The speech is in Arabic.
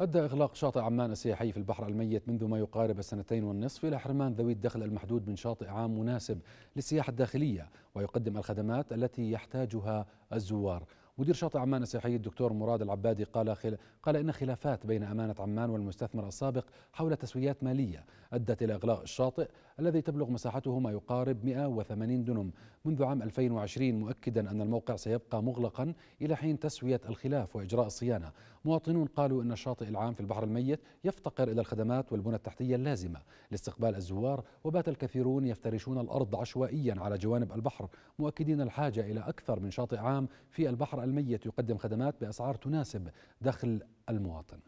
أدى إغلاق شاطئ عمان السياحي في البحر الميت منذ ما يقارب السنتين والنصف إلى حرمان ذوي الدخل المحدود من شاطئ عام مناسب للسياحة الداخلية ويقدم الخدمات التي يحتاجها الزوار مدير شاطئ عمان السياحي الدكتور مراد العبادي قال خل... قال ان خلافات بين امانه عمان والمستثمر السابق حول تسويات ماليه ادت الى اغلاق الشاطئ الذي تبلغ مساحته ما يقارب 180 دنم منذ عام 2020 مؤكدا ان الموقع سيبقى مغلقا الى حين تسويه الخلاف واجراء الصيانه مواطنون قالوا ان الشاطئ العام في البحر الميت يفتقر الى الخدمات والبنى التحتيه اللازمه لاستقبال الزوار وبات الكثيرون يفترشون الارض عشوائيا على جوانب البحر مؤكدين الحاجه الى اكثر من شاطئ عام في البحر الميت يقدم خدمات بأسعار تناسب دخل المواطن